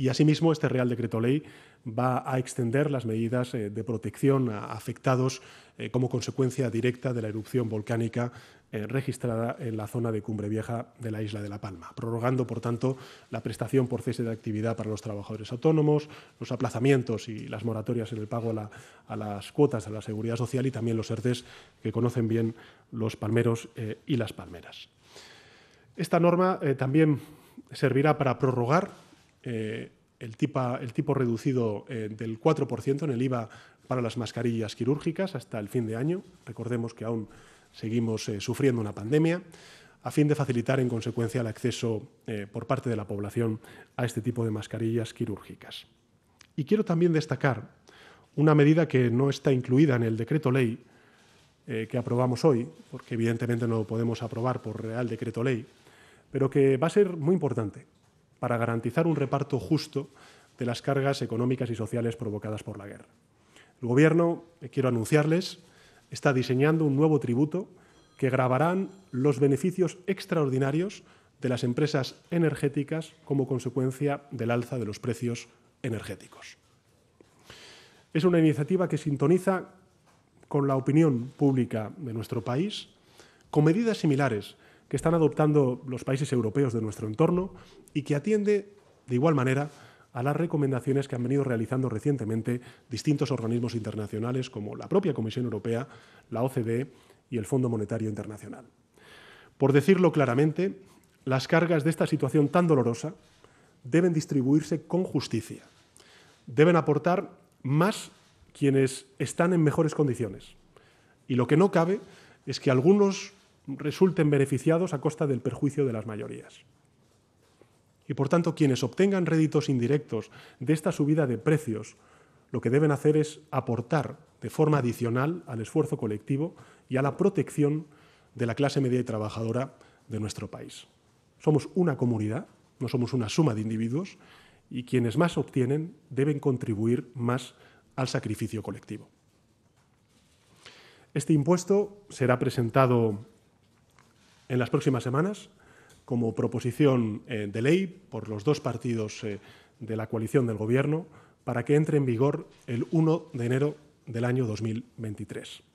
Y asimismo, este Real Decreto Ley va a extender las medidas eh, de protección a afectados eh, como consecuencia directa de la erupción volcánica eh, registrada en la zona de Cumbre Vieja de la isla de La Palma, prorrogando, por tanto, la prestación por cese de actividad para los trabajadores autónomos, los aplazamientos y las moratorias en el pago a, las cuotas de la seguridad social y también los ERTES que conocen bien los palmeros y las palmeras. Esta norma también servirá para prorrogar eh, el, tipo reducido eh, del 4% en el IVA para las mascarillas quirúrgicas hasta el fin de año. Recordemos que aún seguimos eh, sufriendo una pandemia a fin de facilitar en consecuencia el acceso por parte de la población a este tipo de mascarillas quirúrgicas. Y quiero también destacar una medida que no está incluida en el decreto ley que aprobamos hoy, porque evidentemente no lo podemos aprobar por real decreto ley, pero que va a ser muy importante para garantizar un reparto justo de las cargas económicas y sociales provocadas por la guerra. El Gobierno, eh, quiero anunciarles, está diseñando un nuevo tributo que grabarán los beneficios extraordinarios de las empresas energéticas como consecuencia del alza de los precios energéticos. Es una iniciativa que sintoniza con la opinión pública de nuestro país, con medidas similares que están adoptando los países europeos de nuestro entorno y que atiende de igual manera a las recomendaciones que han venido realizando recientemente distintos organismos internacionales como la propia Comisión Europea, la OCDE y el Fondo Monetario Internacional. Por decirlo claramente, las cargas de esta situación tan dolorosa deben distribuirse con justicia. Deben aportar más quienes están en mejores condiciones. Y lo que no cabe es que algunos resulten beneficiados a costa del perjuicio de las mayorías. Y por tanto, quienes obtengan réditos indirectos de esta subida de precios, lo que deben hacer es aportar de forma adicional al esfuerzo colectivo y a la protección de la clase media y trabajadora de nuestro país. Somos una comunidad, no somos una suma de individuos, y quienes más obtienen deben contribuir más al sacrificio colectivo. Este impuesto será presentado en las próximas semanas como proposición eh, de ley por los dos partidos eh, de la coalición del Gobierno para que entre en vigor el 1 de enero del año 2023.